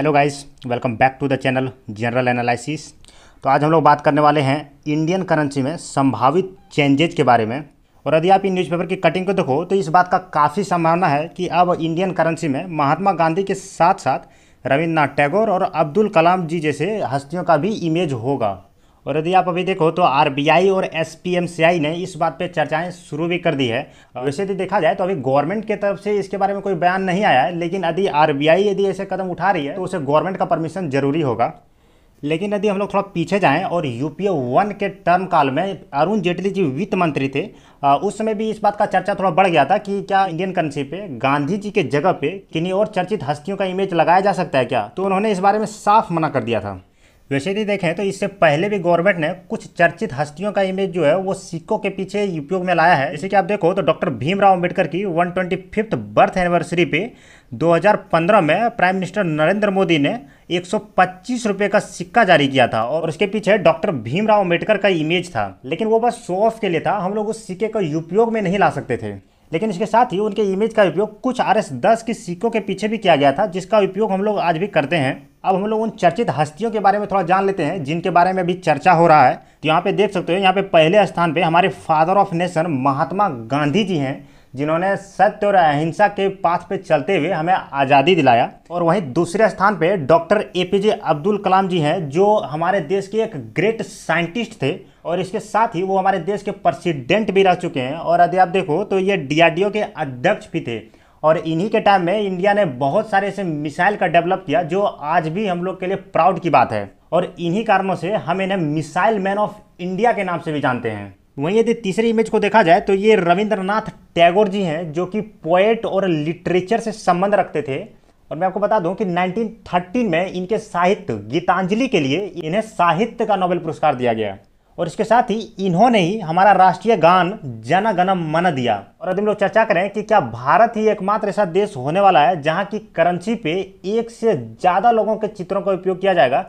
hello guys welcome back to the channel general analysis तो आज हम लोग बात करने वाले हैं इंडियन करेंसी में संभावित चेंजेज के बारे में और यदि आप इन न्यूज़पेपर की कटिंग को देखो तो इस बात का काफ़ी संभावना है कि अब इंडियन करेंसी में महात्मा गांधी के साथ साथ रविन्द्रनाथ टैगोर और अब्दुल कलाम जी जैसे हस्तियों का भी इमेज होगा और यदि आप अभी देखो तो आरबीआई और एसपीएमसीआई ने इस बात पे चर्चाएं शुरू भी कर दी है वैसे यदि देखा जाए तो अभी गवर्नमेंट के तरफ से इसके बारे में कोई बयान नहीं आया है लेकिन यदि आरबीआई यदि ऐसे कदम उठा रही है तो उसे गवर्नमेंट का परमिशन जरूरी होगा लेकिन यदि हम लोग थोड़ा पीछे जाएं और यूपीए वन के टर्म काल में अरुण जेटली जी वित्त मंत्री थे उस समय भी इस बात का चर्चा थोड़ा बढ़ गया था कि क्या इंडियन करेंसी पे गांधी जी के जगह पे किन्हीं और चर्चित हस्तियों का इमेज लगाया जा सकता है क्या तो उन्होंने इस बारे में साफ मना कर दिया था वैसे यदि देखें तो इससे पहले भी गवर्नमेंट ने कुछ चर्चित हस्तियों का इमेज जो है वो सिक्कों के पीछे उपयोग में लाया है जैसे कि आप देखो तो डॉक्टर भीमराव अंबेडकर की वन बर्थ एनिवर्सरी पे 2015 में प्राइम मिनिस्टर नरेंद्र मोदी ने एक सौ का सिक्का जारी किया था और उसके पीछे डॉक्टर भीमराव अंबेडकर का इमेज था लेकिन वो बस शो ऑफ के लिए था हम लोग उस सिक्के का उपयोग में नहीं ला सकते थे लेकिन इसके साथ ही उनके इमेज का उपयोग कुछ आर एस दस के सिक्कों के पीछे भी किया गया था जिसका उपयोग हम लोग आज भी करते हैं अब हम लोग उन चर्चित हस्तियों के बारे में थोड़ा जान लेते हैं जिनके बारे में अभी चर्चा हो रहा है तो यहाँ पे देख सकते हो यहाँ पे पहले स्थान पे हमारे father of nation Mahatma Gandhi ji हैं जिन्होंने सत्य और अहिंसा के पाथ पे चलते हुए हमें आज़ादी दिलाया और वहीं दूसरे स्थान पे doctor A P J Abdul Kalam ji हैं जो हमारे देश के एक ग्रेट साइंटिस्ट थे और इसके साथ ही वो हमारे देश के प्रेसिडेंट भी रह चुके हैं और यदि आप देखो तो ये डी के अध्यक्ष भी थे और इन्हीं के टाइम में इंडिया ने बहुत सारे ऐसे मिसाइल का डेवलप किया जो आज भी हम लोग के लिए प्राउड की बात है और इन्हीं कारणों से हम इन्हें मिसाइल मैन ऑफ इंडिया के नाम से भी जानते हैं वहीं यदि तीसरी इमेज को देखा जाए तो ये रविंद्रनाथ टैगोर जी हैं जो कि पोएट और लिटरेचर से संबंध रखते थे और मैं आपको बता दूं कि 1913 में इनके साहित्य गीतांजलि के लिए इन्हें साहित्य का नोबेल पुरस्कार दिया गया और इसके साथ ही इन्होंने ही हमारा राष्ट्रीय गान जन गण मन दिया और अभी हम लोग चर्चा करें कि क्या भारत ही एकमात्र ऐसा देश होने वाला है जहाँ की करेंसी पे एक से ज़्यादा लोगों के चित्रों का उपयोग किया जाएगा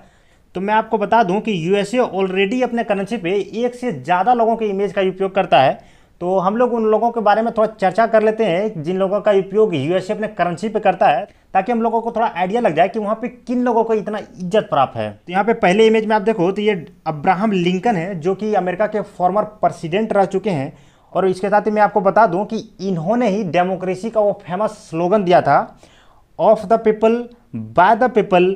तो मैं आपको बता दूं कि यूएसए ऑलरेडी अपने करेंसी पे एक से ज़्यादा लोगों के इमेज का उपयोग करता है तो हम लोग उन लोगों के बारे में थोड़ा चर्चा कर लेते हैं जिन लोगों का उपयोग यूएसए अपने करेंसी पे करता है ताकि हम लोगों को थोड़ा आइडिया लग जाए कि वहाँ पे किन लोगों को इतना इज्जत प्राप्त है तो यहाँ पे पहले इमेज में आप देखो तो ये अब्राहम लिंकन है जो कि अमेरिका के फॉर्मर प्रेसिडेंट रह चुके हैं और इसके साथ ही मैं आपको बता दूँ कि इन्होंने ही डेमोक्रेसी का वो फेमस स्लोगन दिया था of the people by the people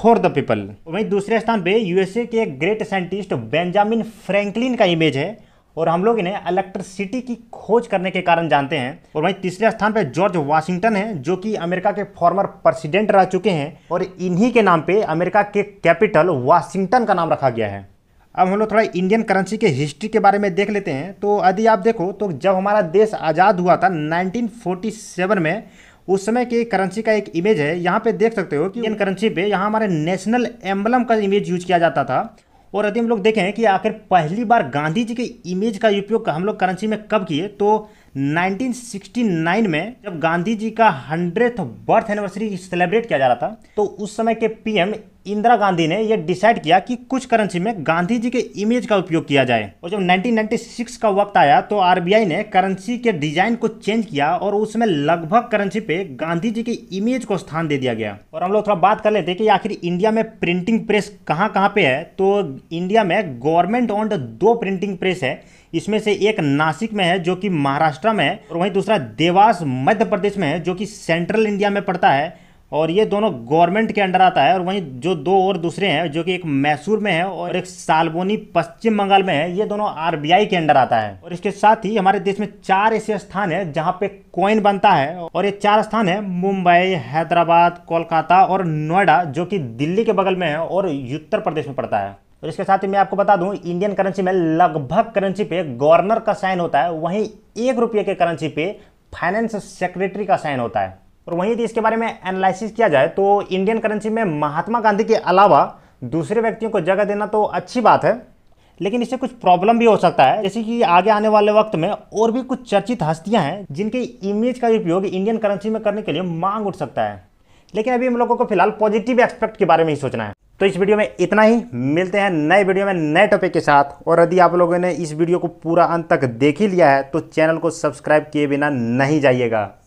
for the people वहीं दूसरे स्थान पर यूएसए के ग्रेट साइंटिस्ट बेंजामिन फ्रेंकलिन का इमेज है और हम लोग इन्हें इलेक्ट्रिसिटी की खोज करने के कारण जानते हैं और वहीं तीसरे स्थान पर जॉर्ज वाशिंगटन है जो कि अमेरिका के फॉर्मर प्रेसिडेंट रह चुके हैं और इन्हीं के नाम पे अमेरिका के कैपिटल वाशिंगटन का नाम रखा गया है अब हम लोग थोड़ा इंडियन करेंसी के हिस्ट्री के बारे में देख लेते हैं तो यदि आप देखो तो जब हमारा देश आज़ाद हुआ था नाइनटीन में उस समय के करेंसी का एक इमेज है यहाँ पे देख सकते हो कि इंडियन करेंसी पे यहाँ हमारे नेशनल एम्बलम का इमेज यूज किया जाता था और यदि हम लोग देखें कि आखिर पहली बार गांधी जी के इमेज का उपयोग हम लोग करेंसी में कब किए तो 1969 में जब गांधी जी का हंड्रेड बर्थ एनिवर्सरी सेलिब्रेट किया जा रहा था तो उस समय के पीएम इंदिरा गांधी ने यह डिसाइड किया कि कुछ करेंसी में गांधी जी के इमेज का उपयोग किया जाए और जब 1996 का वक्त आया तो आरबीआई ने करेंसी के डिजाइन को चेंज किया और उसमें लगभग करेंसी पे गांधी जी के इमेज को स्थान दे दिया गया और हम लोग थोड़ा बात कर लेते हैं कि आखिर इंडिया में प्रिंटिंग प्रेस कहाँ कहाँ पे है तो इंडिया में गवर्नमेंट ऑन्ड दो प्रिंटिंग प्रेस है इसमें से एक नासिक में है जो कि महाराष्ट्र में है और वहीं दूसरा देवास मध्य प्रदेश में है जो कि सेंट्रल इंडिया में पड़ता है और ये दोनों गवर्नमेंट के अंडर आता है और वहीं जो दो और दूसरे हैं जो कि एक मैसूर में है और एक सालबोनी पश्चिम बंगाल में है ये दोनों आरबीआई के अंडर आता है और इसके साथ ही हमारे देश में चार ऐसे स्थान है जहाँ पे कॉइन बनता है और ये चार स्थान है मुंबई हैदराबाद कोलकाता और नोएडा जो कि दिल्ली के बगल में है और उत्तर प्रदेश में पड़ता है और इसके साथ ही मैं आपको बता दूं इंडियन करेंसी में लगभग करेंसी पे गवर्नर का साइन होता है वहीं एक रुपये के करेंसी पे फाइनेंस सेक्रेटरी का साइन होता है और वहीं यदि इसके बारे में एनालिसिस किया जाए तो इंडियन करेंसी में महात्मा गांधी के अलावा दूसरे व्यक्तियों को जगह देना तो अच्छी बात है लेकिन इससे कुछ प्रॉब्लम भी हो सकता है जैसे कि आगे आने वाले वक्त में और भी कुछ चर्चित हस्तियां हैं जिनके इमेज का उपयोग इंडियन करेंसी में करने के लिए मांग उठ सकता है लेकिन अभी हम लोगों को फिलहाल पॉजिटिव एक्सपेक्ट के बारे में ही सोचना है तो इस वीडियो में इतना ही मिलते हैं नए वीडियो में नए टॉपिक के साथ और यदि आप लोगों ने इस वीडियो को पूरा अंत तक देख ही लिया है तो चैनल को सब्सक्राइब किए बिना नहीं जाइएगा